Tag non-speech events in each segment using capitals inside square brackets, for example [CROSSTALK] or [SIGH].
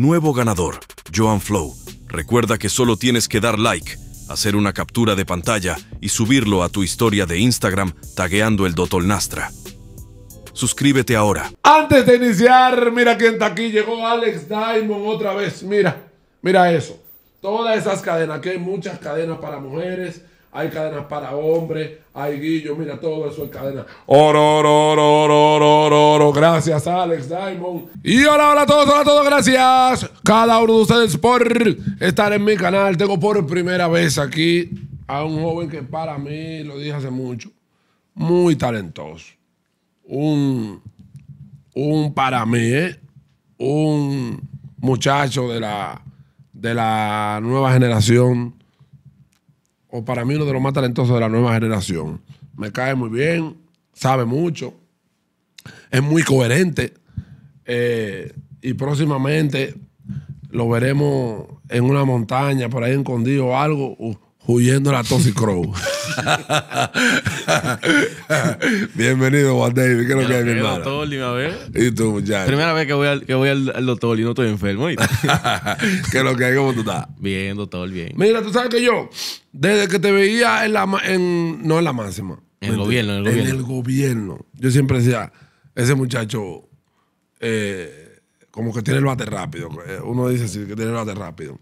Nuevo ganador, Joan Flow. Recuerda que solo tienes que dar like, hacer una captura de pantalla y subirlo a tu historia de Instagram tagueando el Dotol Nastra. Suscríbete ahora. Antes de iniciar, mira quién está aquí llegó Alex Diamond otra vez. Mira, mira eso. Todas esas cadenas, que hay muchas cadenas para mujeres, hay cadenas para hombres, hay guillos, mira, todo eso es cadena. Oro, oro, oro, oro, oro, Gracias, Alex Diamond. Y hola, hola a todos, hola a todos, gracias. Cada uno de ustedes por estar en mi canal. Tengo por primera vez aquí a un joven que para mí, lo dije hace mucho, muy talentoso. Un, para mí, ¿eh? un muchacho de la, de la nueva generación o para mí uno de los más talentosos de la nueva generación. Me cae muy bien, sabe mucho, es muy coherente eh, y próximamente lo veremos en una montaña, por ahí escondido o algo, uh, huyendo la Toxic Crow. [LAUGHS] Bienvenido, Juan David. ¿Qué es lo que hay, mi hermano? doctor, a ver. ¿Y tú, muchacho? Primera vez que voy al, que voy al, doctor y no estoy enfermo. [LAUGHS] ¿Qué es lo que hay? ¿Cómo tú estás? Bien, doctor, bien. Mira, tú sabes que yo, desde que te veía en la... En, no en la máxima. En el gobierno, en el gobierno. En el gobierno. Yo siempre decía, ese muchacho... Eh, como que tiene el bate rápido. Eh, uno dice así, que tiene el bate rápido.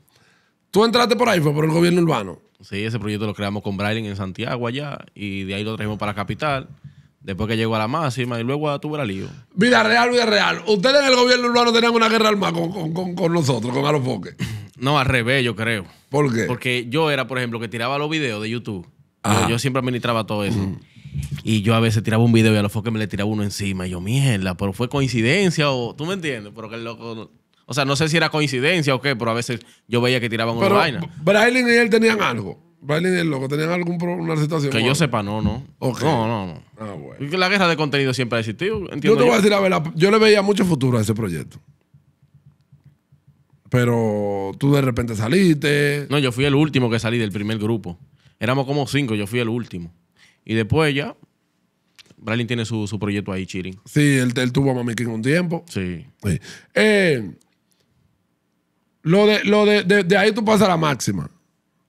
Tú entraste por ahí, fue por el gobierno urbano. Sí, ese proyecto lo creamos con Brailing en Santiago allá y de ahí lo trajimos para la capital. Después que llegó a la máxima y luego a el lío. Vida real, vida real. Ustedes en el gobierno urbano tenían una guerra al con, con, con, nosotros, con Alofoque. [CLEARS THROAT] No, al revés, yo creo. ¿Por qué? Porque yo era, por ejemplo, que tiraba los videos de YouTube. Yo, siempre administraba todo eso. Y yo a veces tiraba un video y a los me le tiraba uno encima. Y yo, mierda, pero fue coincidencia o. ¿Tú me entiendes? Pero que el loco o sea, no sé si era coincidencia o qué, pero a veces yo veía que tiraban una vaina. Braylin y él tenían algo. Braylin y el loco tenían algún una situación. Que yo sepa, no, no. No, no, no. Ah, bueno. La guerra de contenido siempre ha existido. yo te voy a decir la verdad, yo le veía mucho futuro a ese proyecto. Pero tú de repente saliste. No, yo fui el último que salí del primer grupo. Éramos como cinco, yo fui el último. Y después ya, Braylin tiene su, proyecto ahí, Chirin. Sí, él, él tuvo a Mami King un tiempo. Sí. sí. Eh, lo de, lo de, ahí tú pasas a la máxima.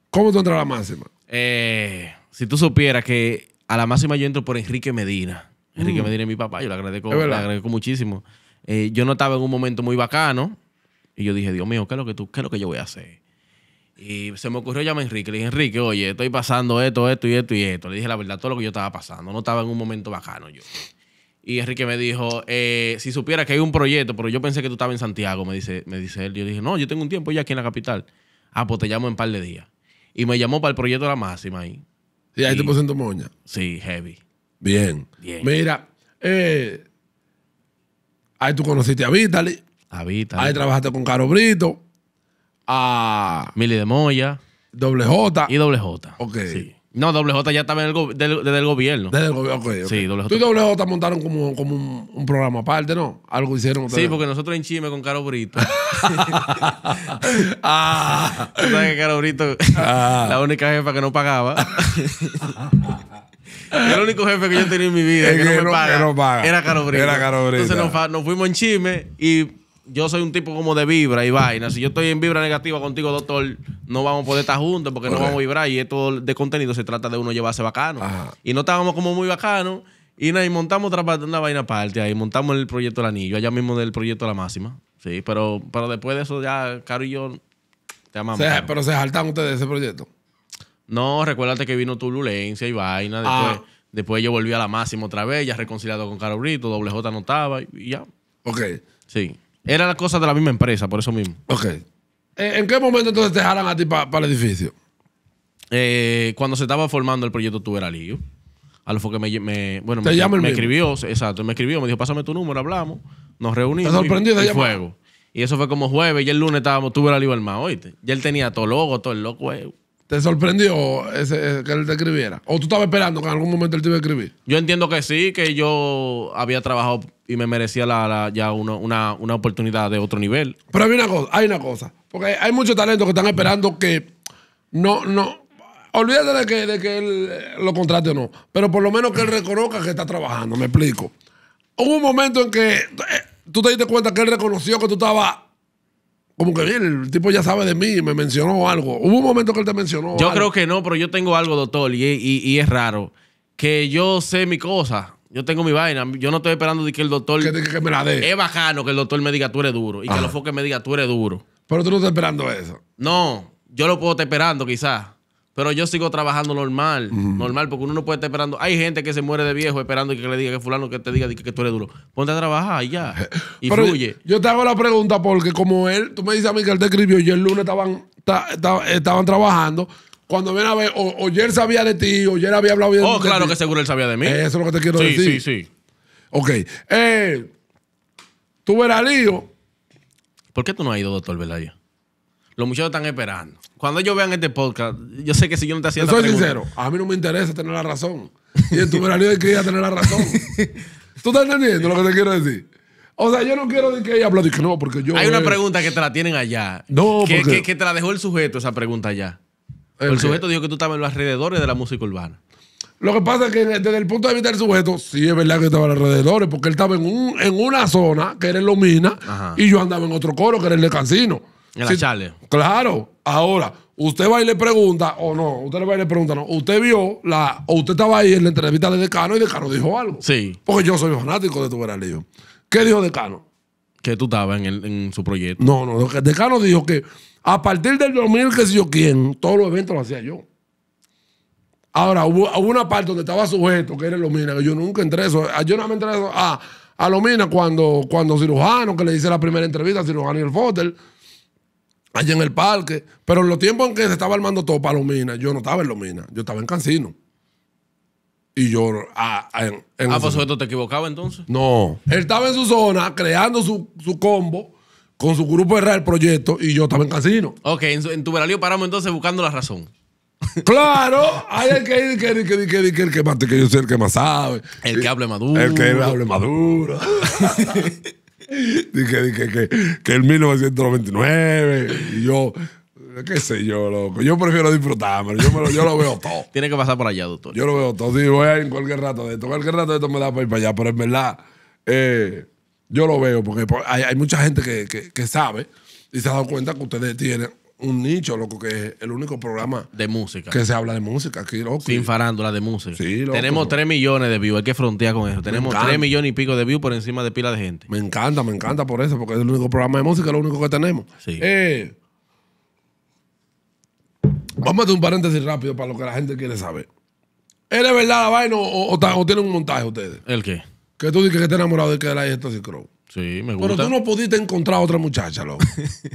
¿Cómo tú entras a la máxima? Eh, si tú supieras que a la máxima yo entro por Enrique Medina. Enrique mm. Medina es mi papá, yo le agradezco, muchísimo. Eh, yo no estaba en un momento muy bacano y yo dije, Dios mío, ¿qué es lo que, tú, qué es lo que yo voy a hacer? Y se me ocurrió llamar a Enrique. Le dije, Enrique, oye, estoy pasando esto, esto y esto y esto. Le dije la verdad, todo lo que yo estaba pasando. No estaba en un momento bacano yo. Y Enrique me dijo, eh, si supiera que hay un proyecto, pero yo pensé que tú estabas en Santiago, me dice, me dice él. Yo dije, no, yo tengo un tiempo ya aquí en la capital. Ah, pues te llamo en un par de días. Y me llamó para el proyecto de la máxima ahí. Sí, ahí te pusieron moña. Sí, heavy. Bien. Bien. Mira, eh, ahí tú conociste a Vitali. A Vitali. Ahí trabajaste con Caro Brito. A. Mili de Moya. Doble J. Y Doble J. Ok. Sí. No, WJ ya estaba en el del- desde el gobierno. Desde el gobierno. ok, Sí, WJ. Tú y WJ montaron como, como un, programa aparte, ¿no? Algo hicieron Sí, porque nosotros en Chime con Caro Brito. Ah, [LAUGHS] Tú sabes que Caro Brito, ah. la única jefa que no pagaba. [LAUGHS] El único jefe que yo he tenido en mi vida que no me paga, no paga. era Caro Brito. Entonces nos fuimos en Chime y yo soy un tipo como de vibra y vaina. Si yo estoy en vibra negativa contigo, doctor, no vamos a poder estar juntos porque no vamos a vibrar. Y esto de contenido se trata de uno llevarse bacano. Y no estábamos como muy bacano Y, y, montamos otra, una vaina aparte ahí. Montamos el proyecto del anillo, allá mismo del proyecto La Máxima. Sí, pero, después de eso ya, Caro y yo te amamos. pero se saltan ustedes de ese proyecto. No, recuérdate que vino turbulencia y vaina. Ah. Después, yo volví a La Máxima otra vez, ya reconciliado con Caro Brito, doble J no estaba y ya. Ok. Sí. Era la cosa de la misma empresa, por eso mismo. Ok. Eh, ¿En qué momento entonces te jalan a ti para el edificio? Eh, cuando se estaba formando el proyecto Lío. A lo que me, bueno, me, escribió, exacto, me escribió, me dijo, pásame tu número, hablamos, nos reunimos. Te sorprendió y, Y eso fue como jueves, y el lunes estábamos, tuve la el más oíste. Ya él tenía todo logo, todo el loco, eh. ¿Te sorprendió que él te escribiera? ¿O tú estabas esperando que en algún momento él te iba a escribir? Yo entiendo que sí, que yo había trabajado y me merecía ya una, oportunidad de otro nivel. Pero hay una cosa, hay una cosa. Porque hay muchos talentos que están esperando que no, no. Olvídate de que, de que él eh, lo contrate o no. Pero por lo menos que él reconozca que está trabajando, me explico. Hubo un momento en que eh, tú te diste cuenta que él reconoció que tú estabas como que bien, el tipo ya sabe de mí, y me mencionó algo. Hubo un momento que él te mencionó. Yo creo que no, pero yo tengo algo, doctor, y, es raro. Que yo sé mi cosa. Yo tengo mi vaina. Yo no estoy esperando de que el doctor. Que, que me la dé. Es bacano que el doctor me diga tú eres duro. Y que lo foque me diga tú eres duro. Pero tú no estás esperando eso. No, yo lo puedo estar esperando, quizás. Pero yo sigo trabajando normal, normal, porque uno no puede estar esperando. Hay gente que se muere de viejo esperando y que le diga que fulano que te diga que, tú eres duro. Ponte a trabajar y ya. [LAUGHS] Y fluye. Yo te hago la pregunta porque como él, tú me dices a mí que él te escribió y el lunes estaban, estaban trabajando. Cuando ven a ver, o, o sabía de ti, o él había hablado bien oh, de ti. Oh, claro que seguro él sabía de mí. Eso es lo que te quiero decir. Sí, sí, sí. Ok. Eh, tú verás lío. ¿Por qué tú no has ido, doctor Velaya? Los muchachos están esperando. Cuando ellos vean este podcast, yo sé que si yo no te hacía. soy sincero, a mí no me interesa tener la razón. Y en tu [LAUGHS] de quería tener la razón. ¿Tú estás entendiendo lo que te quiero decir? O sea, yo no quiero decir que ella hable que no, porque yo. Hay una pregunta que te la tienen allá. No, que, porque... que, te la dejó el sujeto esa pregunta allá. El, sujeto dijo que tú estabas en los alrededores de la música urbana. Lo que pasa es que desde el punto de vista del sujeto, sí es verdad que estaba alrededores porque él estaba en, una zona que era en Lomina y yo andaba en otro coro que era el de Cancino. En la charla Claro. Ahora, usted va y le pregunta, o no, usted le va y le pregunta, no. Usted vio la, o usted estaba ahí en la entrevista de Decano y Decano dijo algo. Sí. Porque yo soy fanático de tu verano. ¿Qué dijo Decano? Que tú estabas en, su proyecto. No, no, Decano dijo que a partir del 2000, que sé yo quién, todos los eventos los hacía yo. Ahora, hubo, una parte donde estaba sujeto, que era Lomina, que yo nunca entré eso. Ah, yo no me entré eso a, a Lomina cuando, cuando Cirujano, que le hice la primera entrevista a Cirujano y el Fotel allá en el parque. Pero en los tiempos en que se estaba armando todo para minas, yo no estaba en minas. yo estaba en Cancino. Y yo. Ah, ah en, ah pues, te equivocaba entonces. No. Él estaba en su zona creando su, combo con su grupo de real proyecto y yo estaba en Cancino. Ok, en, tu veralío paramos entonces buscando la razón. [LAUGHS] Claro, hay el que el que que el que más, yo soy el que más sabe. El que hable eh, maduro. El que hable maduro. [LAUGHS] Dije, que, que, que, 1999 y yo qué sé yo, loco. Yo prefiero disfrutar, Yo, me lo, yo lo veo todo. [LAUGHS] Tiene que pasar por allá, doctor. Yo lo veo todo. digo voy en cualquier rato de esto. Cualquier rato de esto me da para ir para allá. Pero en verdad, eh, yo lo veo porque hay, mucha gente que, que, que, sabe y se ha dado cuenta que ustedes tienen un nicho, loco, que es el único programa de música que se habla de música aquí, loco. Sin farándula de música. Sí, Tenemos 3 millones de views, hay que frontear con eso. Tenemos 3 millones y pico de views por encima de pila de gente. Me encanta, me encanta por eso, porque es el único programa de música, lo único que tenemos. Sí. Eh, vamos a hacer un paréntesis rápido para lo que la gente quiere saber. ¿Es verdad la vaina o, o, un montaje ustedes? ¿El qué? Que tú dices que te enamorado de que está esta Sí, me gusta. Pero tú no pudiste encontrar a otra muchacha, loco.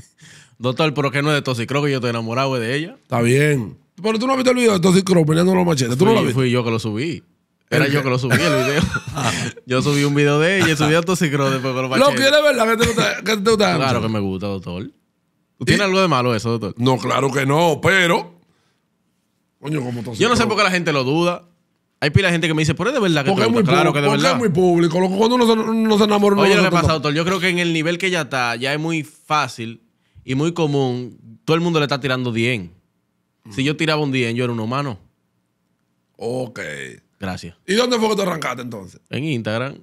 [LAUGHS] Doctor, pero que no es de que yo estoy enamorado de ella. Está bien. Pero tú no has visto el video de Tosicro peleando los machetes. ¿Tú fui, no lo Fui yo que lo subí. Era yo que lo subí el video. [LAUGHS] [LAUGHS] yo subí un video de ella y subí a Tosicro después con los machetes. ¿Lo que es de te que te gusta claro que me gusta, doctor. ¿Tiene algo de malo eso, doctor? No, claro que no, pero. Coño, Yo no sé por qué la gente lo duda. Hay pila de gente que me dice, pero es de verdad que porque te gusta? Es muy claro porque es muy público. Cuando uno se, se enamora, Oye, ¿qué lo pasa, doctor, yo creo que en el nivel que ya está, ya es muy fácil y muy común, todo el mundo le está tirando 10. Si yo tiraba un 10, yo era un humano. Ok. Gracias. ¿Y dónde fue que te arrancaste entonces? En Instagram.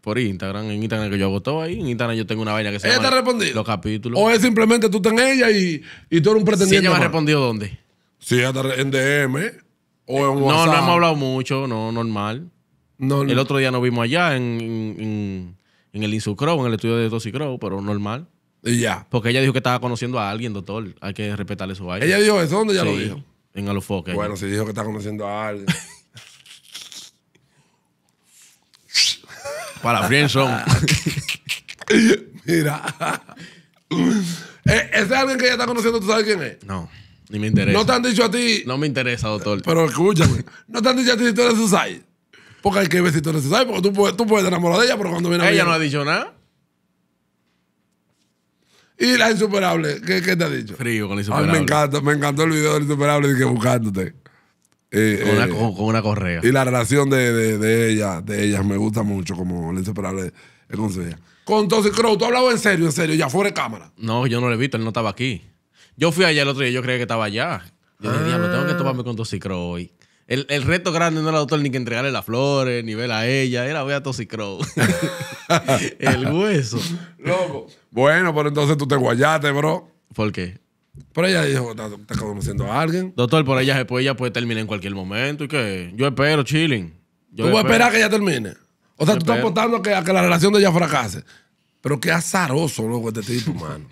Por Instagram, en Instagram que yo hago ahí. En Instagram yo tengo una vaina que se llama. te respondido? Los capítulos. ¿O es simplemente tú estás en ella y, y tú eres un pretendiente? ¿Sí ella me ha respondido dónde? Sí, en DM. O en WhatsApp. No, no hemos hablado mucho, no, normal. No, El otro día nos vimos allá en, el Insucrow, en el estudio de Tosicrow, pero normal. Y ya. Porque ella dijo que estaba conociendo a alguien, doctor. Hay que respetarle su baile. ¿Ella dijo eso? ¿Dónde ella lo dijo? En Alofoque. Bueno, si dijo que está conociendo a alguien. [LAUGHS] Para Friendson. [LAUGHS] Mira. Eh, ¿Ese es alguien que ella está conociendo? ¿Tú sabes quién es? No. Ni me interesa. No te han dicho a ti. No me interesa, doctor. Pero escúchame. no te han dicho a ti si tú eres Susai. Porque hay que ver si tú eres Susai. Porque tú, puedes, tú puedes enamorar de ella, pero cuando viene Ella no ha dicho nada. Y la insuperable, ¿qué, te ha dicho? Frío con la insuperable. A mí me encanta, me encantó el video de la insuperable y que eh, buscándote. con, una, correa. Y la relación de, de, de ella, de ellas, me gusta mucho como la insuperable es ella. Con Tosi Crow, ¿tú hablabas en serio, en serio, ya fuera de cámara? No, yo no lo he visto, él no estaba aquí. Yo fui allá el otro día, yo creía que estaba allá. Yo dije, no tengo que ah. tomarme con Tosi Crow hoy. El, el, reto grande no era doctor ni que entregarle las flores, ni ver a ella, era voy a Tosi Crow. [LAUGHS] [LAUGHS] el hueso. Loco. Bueno, pero entonces tú te guayaste, bro. ¿Por qué? Por ella dijo que está conociendo a alguien. Doctor, por ella después pues, ella puede terminar en cualquier momento y qué? yo espero, chilling. Yo tú vas a esperar que ella termine. O sea, tú estás apostando que, a que la relación de ella fracase. Pero qué azaroso, loco, este tipo, [LAUGHS] mano.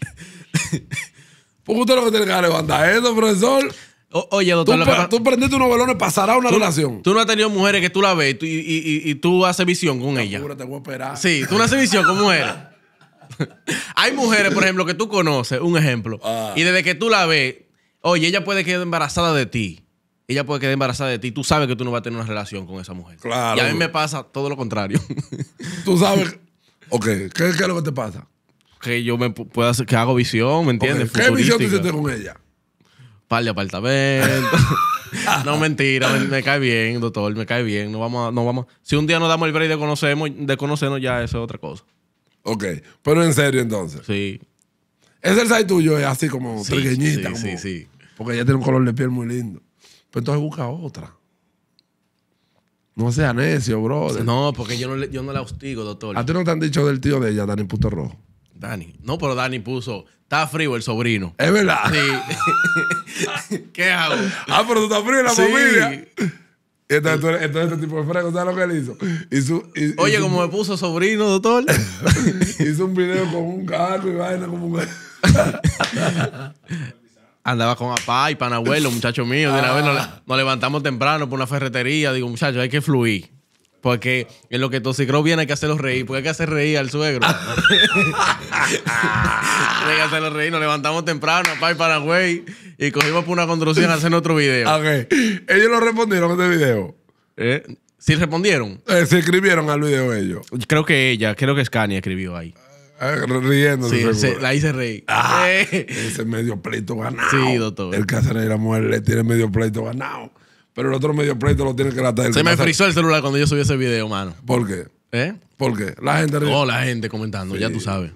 [LAUGHS] qué usted lo que tiene que levantar eso, profesor oye, doctor, tú, tú prendiste unos balones, pasará una relación. Tú no has tenido mujeres que tú la ves y, tú haces visión con ella. Te voy a esperar. Sí, tú no haces visión con mujeres. [LAUGHS] Hay mujeres, por ejemplo, que tú conoces, un ejemplo, ah. y desde que tú la ves, oye, ella puede quedar embarazada de ti. Ella puede quedar embarazada de ti. Tú sabes que tú no vas a tener una relación con esa mujer. Claro. Y a mí me pasa todo lo contrario. [LAUGHS] tú sabes. Ok, ¿qué, es lo que te pasa? Que yo me pueda hacer, que hago visión, ¿me entiendes? ¿Qué visión tú hiciste con ella? par de apartamentos. [LAUGHS] no, mentira, me, cae bien, doctor, me cae bien. No vamos no vamos Si un día nos damos el break de, conocemos, conocernos, ya eso es otra cosa. Ok, pero en serio entonces. Sí. Es el side tuyo, es así como pequeñita. Sí, sí, sí. Porque ella tiene un color de piel muy lindo. Pero entonces busca otra. No sea necio, brother. No, porque yo no, yo no la hostigo, doctor. ¿A ti no te han dicho del tío de ella, Dani Puto Rojo? Dani. No, pero Dani puso, está frío el sobrino. Es verdad. Sí. [LAUGHS] ¿Qué hago? Ah, pero tú estás frío en la familia. Entonces, entonces, este tipo de fresco, ¿sabes lo que él hizo? Oye, ¿cómo como me puso sobrino, doctor. [LAUGHS] hizo un video con un carro y vaina como un [LAUGHS] Andaba con papá y panabuelo, muchacho mío. De una vez ah. nos, levantamos temprano por una ferretería. Digo, muchacho, hay que fluir. Porque en lo que Toxicrow viene hay que hacerlo reír. Porque hay que hacer reír al suegro. [LAUGHS] hay que hacerlo reír. Nos levantamos temprano, pa' para güey. Y cogimos por una construcción a hacer otro video. Ok. Ellos lo respondieron a este video. ¿Eh? ¿Sí respondieron? Eh, se escribieron al video ellos. Creo que ella, creo que Scania escribió ahí. Eh, riéndose. Sí, la hice reír. Ah, [LAUGHS] Ese medio pleito ganado. Sí, doctor. El la mujer le tiene medio pleito ganado. Pero el otro medio pleito lo tiene que tratar. Se me frisó frizó el celular cuando yo subí ese video, mano. ¿Por qué? ¿Eh? ¿Por qué? La gente. Oh, la gente comentando, ya tú sabes.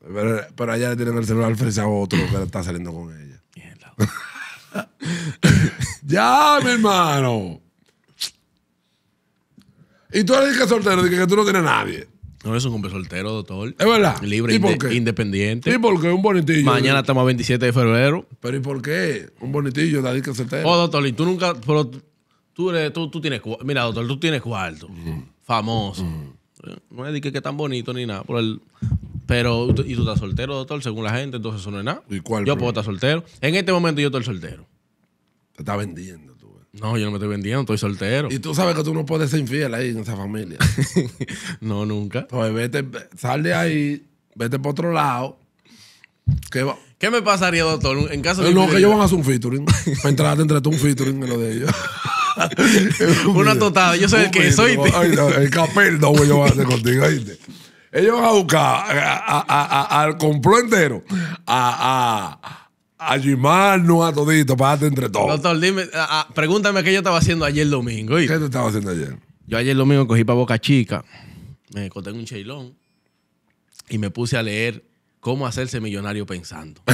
Pero, allá le tienen el celular frente a otro que está saliendo con ella. Mierda. [LAUGHS] ya, mi hermano. Y tú eres que soltero, que tú no tienes nadie. No, es un hombre soltero, doctor. Es verdad. Libre, ¿Y independiente. ¿Y por qué? Un bonitillo. Mañana estamos a 27 de febrero. Pero ¿y por qué? Un bonitillo, David que soltero. Oh, doctor, y tú nunca. Pero tú, eres, tú, tú tienes. Mira, doctor, tú tienes cuarto. Famoso. Mm. No es que, es tan bonito ni nada. pero, y tú estás soltero, doctor, según la gente, entonces eso no es nada. ¿Y cuál? Yo puedo estar soltero. En este momento yo estoy soltero. Te está vendiendo. No, yo no me estoy vendiendo, estoy soltero. Y tú sabes que tú no puedes ser infiel ahí en esa familia. [LAUGHS] no, nunca. Pues vete, sal de ahí, vete por otro lado. ¿Qué, ¿Qué me pasaría, doctor? En caso de. Eh, no, que ellos van a hacer un featuring. Para entrar, entre tú un featuring en lo de ellos. [LAUGHS] Una totada. Yo soy el que soy. el capel no voy a hacer contigo. ¿viste? Ellos van a buscar eh, al complot entero. a a no a todito, pásate entre todos. Doctor, dime, pregúntame qué yo estaba haciendo ayer domingo. ¿Qué tú estabas haciendo ayer? Yo ayer domingo cogí para Boca Chica, me corté un cheilón y me puse a leer cómo hacerse millonario pensando. [LAUGHS]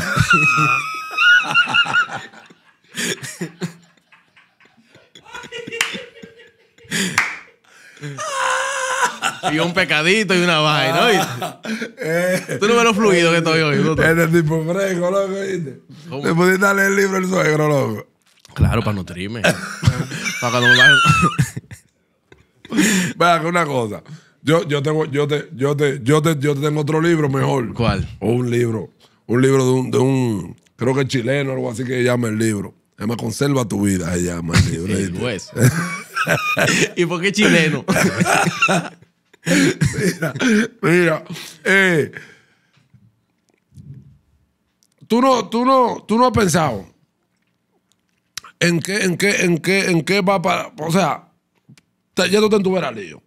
y un pecadito y una vaina. ¿no? Ah. Eh, tú no ves lo fluido que estoy hoy. de este tipo fresco, loco, ¿viste? ¿Me pudiste darle el libro al suegro, loco. Claro, para nutrirme. [LAUGHS] para cuando me [LAUGHS] Vea, una cosa. Yo, yo, tengo, yo, te, yo, te, yo, yo tengo otro libro mejor. ¿Cuál? un libro. Un libro de un, de un creo que chileno, algo así que llama el libro. Se me Conserva tu vida, se llama el libro. [LAUGHS] ¿Y por qué chileno? mira, mira. Eh, tú, no, tú, no, tú no has pensado en qué, en qué, en qué, en qué va para. O sea, ya tú te tu lío.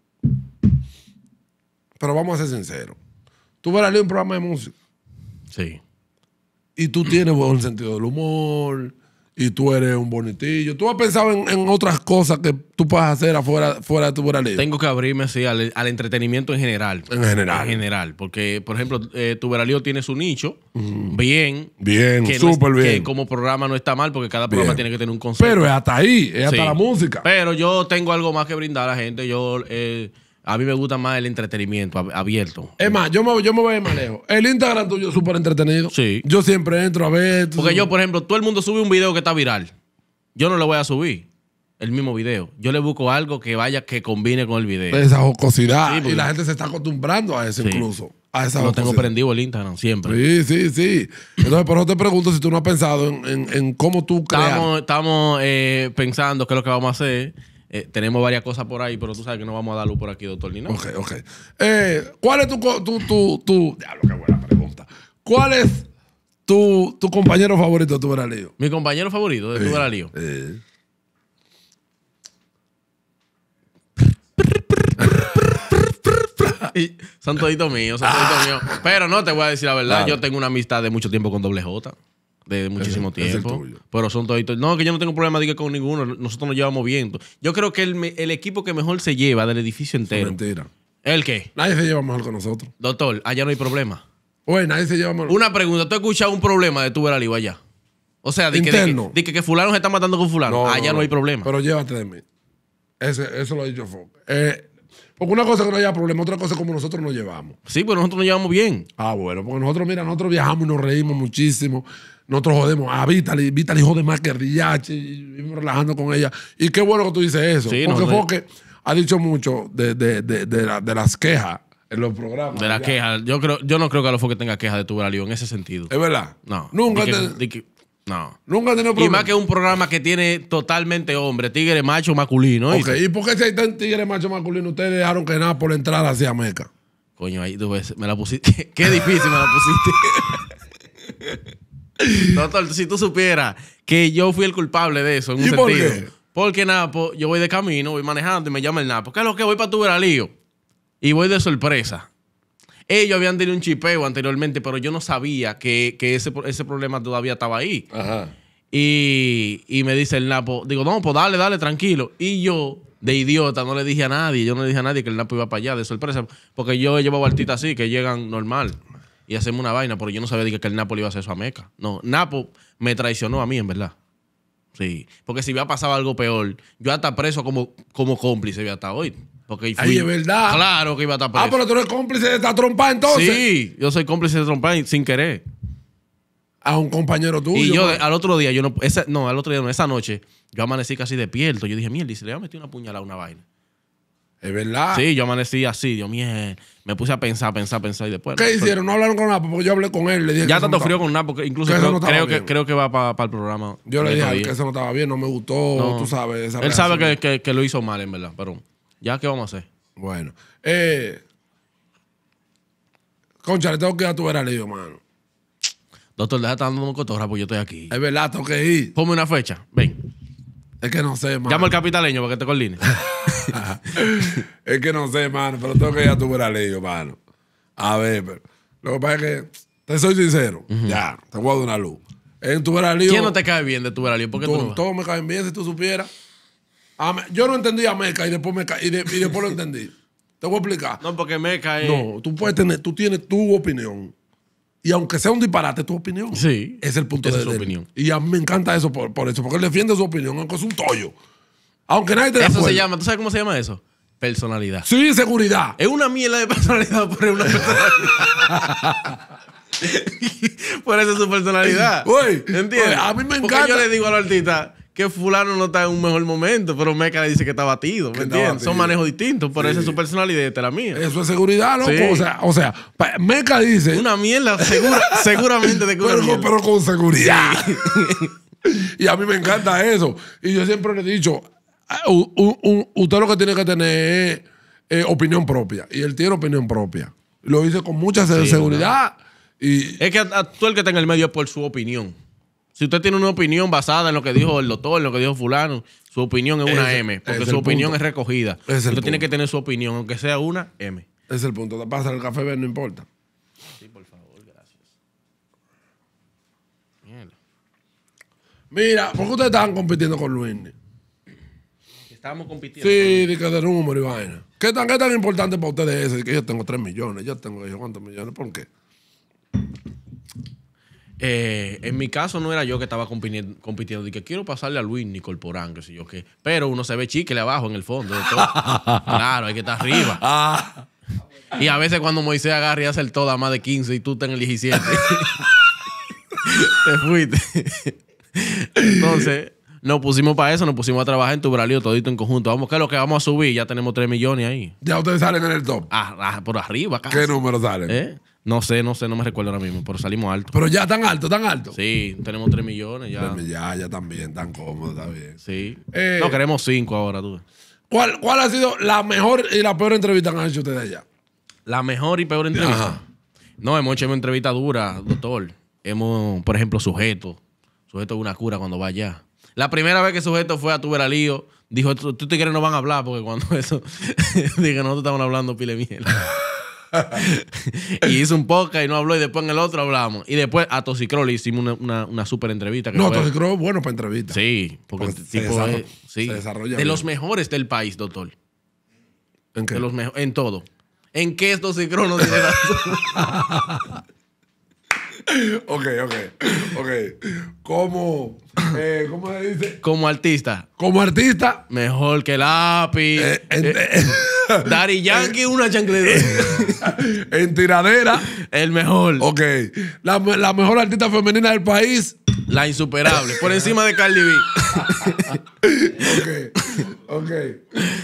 Pero vamos a ser sinceros. Tú verás un programa de música. Sí. Y tú tienes buen sentido del humor y tú eres un bonitillo. ¿Tú has pensado en, otras cosas que tú puedas hacer afuera fuera de tu Tengo que abrirme, así al, entretenimiento en general. En general. En general. Porque, por ejemplo, eh, tu tiene su nicho. Mm. Bien. Bien, súper bien. Que como programa no está mal porque cada programa tiene que tener un concepto. Pero es hasta ahí, es hasta la música. Pero yo tengo algo más que brindar a la gente. Yo... Eh, a mí me gusta más el entretenimiento abierto. Es más, yo me, voy de manejo. El Instagram tuyo es súper entretenido. Sí. Yo siempre entro a ver. Porque yo, por ejemplo, todo el mundo sube un video que está viral. Yo no lo voy a subir el mismo video. Yo le busco algo que vaya, que combine con el video. Esa jocosidad. Y la gente se está acostumbrando a eso incluso. A esa jocosidad. Yo tengo prendido el Instagram siempre. Sí, sí, sí. Entonces, por eso te pregunto si tú no has pensado en, cómo tú Estamos, eh, pensando qué es lo que vamos a hacer eh, tenemos varias cosas por ahí, pero tú sabes que no vamos a dar luz por aquí, doctor Nino. Ok, ok. Eh, ¿Cuál es tu, qué buena pregunta. ¿Cuál es tu, compañero favorito de tu Mi compañero favorito de tu Eh, son toditos mío. Ah. Pero no, te voy a decir la verdad. Yo tengo una amistad de mucho tiempo con Doble J de muchísimo tiempo. Pero son toditos. No, que yo no tengo problema diga, con ninguno. Nosotros nos llevamos bien. Yo creo que el, equipo que mejor se lleva del edificio entero. ¿El qué? Nadie se lleva mejor que nosotros. Doctor, allá no hay problema. Oye, nadie se lleva mejor. Una pregunta. ¿Tú has escuchado un problema de tu iba allá? O sea, de que, fulano se está matando con fulano. allá no, hay problema. Pero llévate de mí. eso lo ha dicho Fox. Eh, porque una cosa es que no haya problema, otra cosa es como nosotros nos llevamos. Sí, pues nosotros nos llevamos bien. Ah, bueno, porque nosotros, mira, nosotros viajamos y nos reímos muchísimo. Nosotros jodemos. Ah, Vitaly, Vitaly jode más que Riachi, y relajando con ella. Y qué bueno que tú dices eso. Sí, porque Foque ha dicho mucho de, las quejas en los programas. De las quejas. Yo yo no creo que los Foque tenga quejas de tu en ese sentido. Es verdad. No. Nunca te... No. Nunca Y más que un programa que tiene totalmente hombre, tigre macho masculino. Ok, ¿y por qué si hay tan tigre macho masculino ustedes dejaron que nada por entrar hacia Meca? Coño, ahí tú me la pusiste. [LAUGHS] qué difícil me la pusiste. [LAUGHS] Doctor, si tú supieras que yo fui el culpable de eso en un ¿Y por Qué? Porque Napo, yo voy de camino, voy manejando y me llama el Napo. ¿Qué es lo que voy para tu lío Y voy de sorpresa ellos habían tenido un chipeo anteriormente, pero yo no sabía que, que ese, ese problema todavía estaba ahí. Ajá. Y, me dice el Napo, digo, no, pues dale, dale, tranquilo. Y yo, de idiota, no le dije a nadie, yo no le dije a nadie que el Napo iba para allá, de sorpresa, porque yo he llevado así, que llegan normal y hacemos una vaina, porque yo no sabía que el Napo le iba a hacer eso a Meca. No, Napo me traicionó a mí, en verdad. Sí, porque si hubiera pasado algo peor, yo hasta preso como, como cómplice, había hasta hoy. Porque fui, Ay, es verdad. Claro que iba a tapar Ah, pero tú eres cómplice de esta trompa entonces. Sí, yo soy cómplice de trompa sin querer. A un compañero tuyo. Y yo pues. al otro día, yo no, esa, no, al otro día, no, esa noche, yo amanecí casi despierto. Yo dije, mierda, dice: se le a meter una puñalada a una vaina. Es verdad. Sí, yo amanecí así, Dios mío. Me puse a pensar, pensar, pensar y después. ¿Qué hicieron? No hablaron con Napo porque yo hablé con él. Le dije ya tanto frío con Napo, porque incluso creo, que, creo, que, va para el programa. Yo le dije que eso no estaba bien, no me gustó, tú sabes. Esa él sabe que, que, lo hizo mal, en verdad, pero. ¿Ya qué vamos a hacer? Bueno. Eh, concha, le tengo que ir a tu ver mano. Doctor, deja estar dando un cotorra pues yo estoy aquí. Es verdad, tengo que ir. Ponme una fecha. Ven. Es que no sé, mano. Llama al capitaleño para que te coordine. [LAUGHS] es que no sé, mano. Pero tengo que ir a tu ver mano. A ver, pero. Lo que pasa es que. Te soy sincero. Ya, te voy a dar una luz. En tu ¿Quién no te cae bien de tu veralío? ¿Por qué tú, Todos me caen bien si tú supieras yo no entendí a Meca y después, y, después lo entendí. [LAUGHS] Te voy a explicar. No, porque Meca es. No, tú puedes tener, tú tienes tu opinión. Y aunque sea un disparate, tu opinión. Sí. Es el punto de es su opinión. Y a mí me encanta eso por, eso, porque él defiende su opinión, aunque es un tollo. Aunque nadie te Eso se llama, ¿tú sabes cómo se llama eso? Personalidad. Sí, seguridad. Es una miela de personalidad, por una personalidad. [LAUGHS] por eso es su personalidad. Uy, ¿Entiendes? a mí me encanta. Porque yo le digo al artista, que fulano no está en un mejor momento, pero Meca le dice que está batido, ¿me entiendes? Son manejos distintos, Por eso es su personalidad y esta es la mía. Eso es seguridad, loco. O sea, o sea, Meca dice... Una mierda, [LAUGHS] seguramente de que pero, pero con seguridad. [LAUGHS] y a mí me encanta eso. Y yo siempre le he dicho, ah, usted lo que tiene que tener es opinión propia. Y él tiene opinión propia. Lo dice con mucha seguridad. Es que a, el que tenga el medio es por su opinión. Si usted tiene una opinión basada en lo que dijo el doctor, en lo que dijo fulano, su opinión es una M, porque su opinión es recogida. usted tiene que tener su opinión, aunque sea una M. Ese Es el punto. Te pasa el café, no importa. Sí, por favor, gracias. Mierda. Mira, ¿por qué ustedes estaban compitiendo con Luis? Estábamos compitiendo. Sí, de que de número y vaina. ¿Qué tan, tan importante para ustedes es Que yo tengo 3 millones, yo tengo yo cuántos millones, ¿por qué? Eh, en mi caso no era yo que estaba compitiendo, dije, quiero pasarle a Luis Nicol por yo qué. Pero uno se ve chicle abajo en el fondo. [LAUGHS] claro, hay que estar arriba. [LAUGHS] Ah. Y a veces cuando Moisés agarra y hace el todo a más de 15 y tú estás en el 17. [LAUGHS] te fuiste. Entonces, nos pusimos para eso, nos pusimos a trabajar en tu bralío todito en conjunto. Vamos, que es lo que vamos a subir? Ya tenemos 3 millones ahí. Ya ustedes salen en el top. Ah, ah, por arriba, casi. ¿Qué número salen? ¿Eh? No sé, no sé, no me recuerdo ahora mismo, pero salimos alto. Pero ya tan alto, tan alto. Sí, tenemos 3 millones ya. Ya, ya también, tan cómodo, está bien. Sí. Eh, no, queremos 5 ahora, tú. ¿cuál, ¿Cuál ha sido la mejor y la peor entrevista que han hecho ustedes allá? La mejor y peor entrevista. No, hemos hecho una entrevista dura, doctor. Hemos, por ejemplo, sujeto. Sujeto de una cura cuando va allá. La primera vez que sujeto fue a lío, dijo, tú te quieres, no van a hablar porque cuando [LAUGHS] eso, [LAUGHS] dije, nosotros estamos hablando pile mierda. [LAUGHS] y hizo un podcast y no habló, y después en el otro hablamos. Y después a Tosicro le hicimos una, una, super entrevista. Que no, Tosicro es bueno para entrevistas. Sí, porque, se sí, desarrolla de los mejores del país, doctor. ¿En qué? De los en todo. ¿En qué es Tosicro? No tiene [LAUGHS] ok, ok, ok. Eh, ¿cómo se dice? Como artista. Como artista. Mejor que lápiz. Eh, eh, Dari Yankee, una chancleta. [LAUGHS] en tiradera. El mejor. Ok. La, mejor artista femenina del país. La insuperable. Por encima de Cardi B. ok. Ok.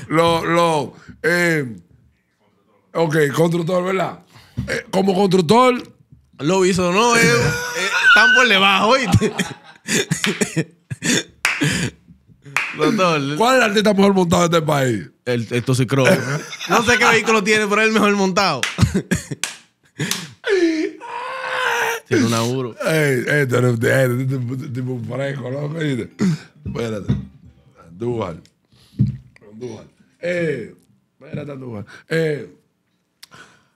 Lo, lo. Eh, ok, constructor, ¿verdad? Eh, como constructor. Lo hizo, no. Eh, están por debajo, [LAUGHS] ¿Cuál es el artista mejor montado de este país? El, sí creo. no sé qué vehículo tiene, pero es el mejor montado. [LAUGHS] tiene un aguro. Ey, ey, tipo fresco, ¿no? Espérate. Dual. Dual. Eh, espérate, Dual. Eh.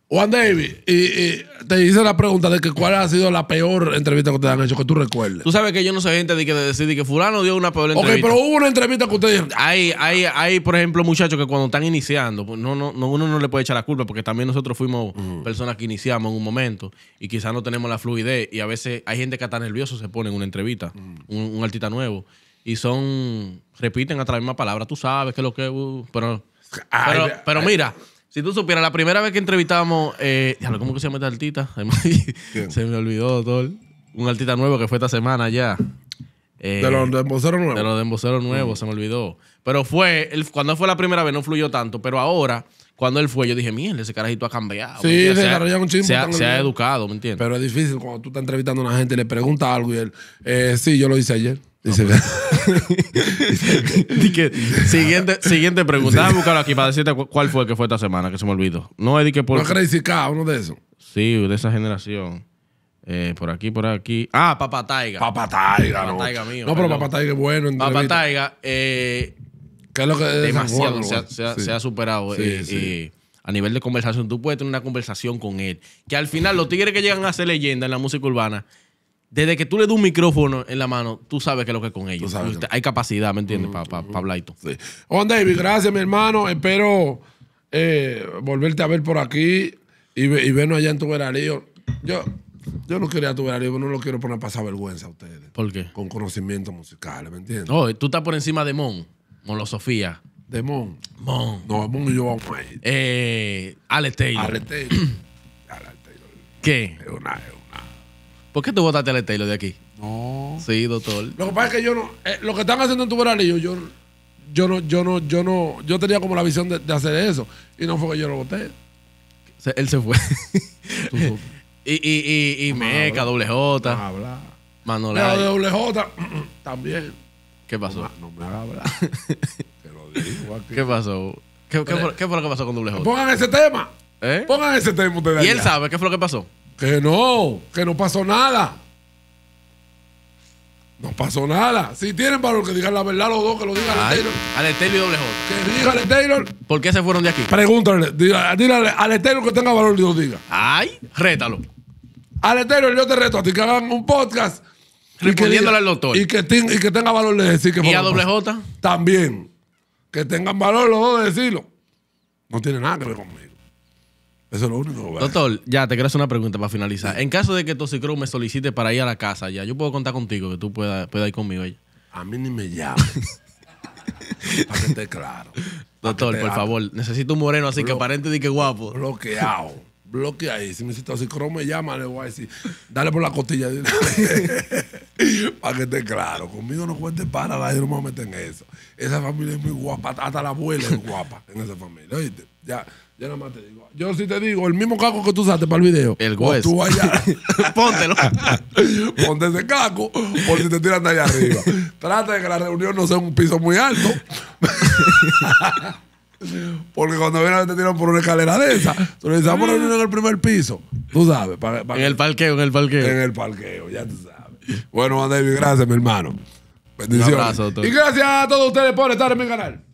Juan David, y, te hice la pregunta de que cuál ha sido la peor entrevista que te han hecho, que tú recuerdes. Tú sabes que yo no soy gente de que decir que fulano dio una peor entrevista. Ok, pero hubo una entrevista que ustedes Hay, hay, hay, por ejemplo, muchachos que cuando están iniciando, pues, no, no, uno no le puede echar la culpa porque también nosotros fuimos personas que iniciamos en un momento y quizás no tenemos la fluidez y a veces hay gente que hasta nervioso se pone en una entrevista, un, artista nuevo, y son, repiten a la misma palabra, tú sabes que lo que... Uh, pero, pero, mira... Si tú supieras, la primera vez que entrevistamos, eh, ¿cómo que se llama esta altita? [LAUGHS] se me olvidó, todo. Un altita nuevo que fue esta semana ya. Eh, de los de Embocero Nuevo. De los de Embocero Nuevo, mm. se me olvidó. Pero fue, cuando fue la primera vez no fluyó tanto, pero ahora, cuando él fue, yo dije, mierda, ese carajito ha cambiado. Sí, se, ha, un educado, ¿me entiendes? Pero es difícil cuando tú estás entrevistando a una gente y le preguntas algo y él, eh, sí, yo lo hice ayer. Pues. [LAUGHS] siguiente, siguiente pregunta. Déjame buscarlo aquí para decirte cuál fue que fue esta semana, que se me olvidó. No es de que por. No Crazy K? uno de esos. Sí, de esa generación. Eh, por aquí, por aquí. Ah, Papa Taiga. Papá Taiga, no. Papá Taiga mío, No, pero perdón. Papá Taiga es bueno. Papataiga, Taiga, eh, ¿Qué es lo que demasiado se ha, superado. Sí, eh, sí. Eh, a nivel de conversación, tú puedes tener una conversación con él. Que al final, los tigres que llegan a ser leyenda en la música urbana desde que tú le das un micrófono en la mano, tú sabes que es lo que es con ellos. hay capacidad, ¿me entiendes? Mm, para mm. pa, hablar y todo. David, gracias, mi hermano. Espero eh, volverte a ver por aquí y, vernos allá en tu verarío. Yo, yo no quería tu pero no lo quiero poner pasar vergüenza a ustedes. ¿Por qué? Con conocimiento musical, ¿me entiendes? No, tú estás por encima de Mon, Sofía. De Mon. Mon. No, Mon y yo vamos a ir. Eh, Ale Taylor. Ale [CLEARS THROAT] Taylor. ¿Qué? ¿Por qué tú votaste al Taylor de aquí? No. Sí, doctor. Lo que pasa es que yo no. Eh, lo que están haciendo en tu yo, yo, yo no, yo no, yo no, yo tenía como la visión de, hacer eso. Y no fue que yo lo voté. él se fue. [LAUGHS] y y, y, y Meca, WJ... Manolá. Pero también. ¿Qué pasó? No me haga hablar. [LAUGHS] Te lo digo aquí. ¿Qué pasó? ¿Qué, fue, lo que pasó con WJ? Pongan ese tema. ¿Eh? Pongan ese tema ustedes. Y él sabe qué fue lo que pasó. Que no, que no pasó nada. No pasó nada. Si tienen valor que digan la verdad los dos, que lo digan a Taylor. Ale y doble J. Que diga Ale Taylor. ¿Por qué se fueron de aquí? Pregúntale, dile a Taylor que tenga valor y lo diga. Ay, rétalo. Ale Taylor, yo te reto a ti que hagan un podcast. Respondiéndole al doctor. Y que, y que tenga valor de decir que ¿Y a doble J? También. Que tengan valor los dos de decirlo. No tiene nada que ver conmigo. Eso es lo único. Doctor, ya te quiero hacer una pregunta para finalizar. En caso de que Toxicrow me solicite para ir a la casa, ya, yo puedo contar contigo que tú puedas, ir conmigo. Ella. A mí ni me llama. [LAUGHS] para que esté claro. Doctor, por favor, necesito un moreno así que aparente de que guapo. Bloqueado. [LAUGHS] Bloquea ahí. Si me así, me llama, le voy a decir, dale por la costilla. [LAUGHS] para que esté claro. Conmigo no cuente para, la no me meten en eso. Esa familia es muy guapa. Hasta la abuela es guapa en esa familia. Oíste, ya. Yo nada más te digo. Yo sí te digo, el mismo caco que tú usaste para el video. El Tú allá. [LAUGHS] Póntelo. [LAUGHS] Ponte ese caco por si te tiran de allá arriba. Trata de que la reunión no sea un piso muy alto. [LAUGHS] Porque cuando vienen te tiran por una escalera de esa, tú le dices, vamos a en el primer piso. Tú sabes. en el parqueo, en el parqueo. En el parqueo, ya tú sabes. Bueno, David, gracias, mi hermano. Bendiciones. y gracias a todos ustedes por estar en mi canal.